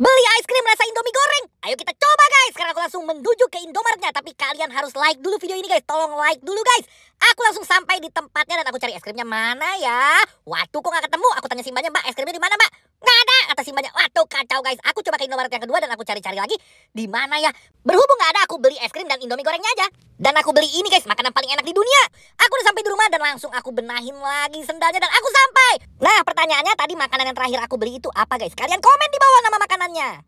Beli ice cream rasa Indomie goreng. Ayo kita coba guys. Sekarang aku langsung menuju ke Indomaretnya. Tapi kalian harus like dulu video ini guys. Tolong like dulu guys. Aku langsung sampai di tempatnya dan aku cari es krimnya mana ya. Waduh kok gak ketemu. Aku tanya simbanya mbak es krimnya di mana mbak. Gak ada kata simbanya. Waduh kacau guys. Aku coba ke Indomaret yang kedua dan aku cari-cari lagi. Di mana ya. Berhubung nggak ada aku beli es krim dan Indomie gorengnya aja. Dan aku beli ini guys. Makanan paling enak di dunia. Aku udah sampai di rumah dan langsung aku benahin lagi sendalnya dan aku sampai. Nah pertanyaannya tadi makanan yang terakhir aku beli itu apa guys. Kalian komen di bawah nama 呢。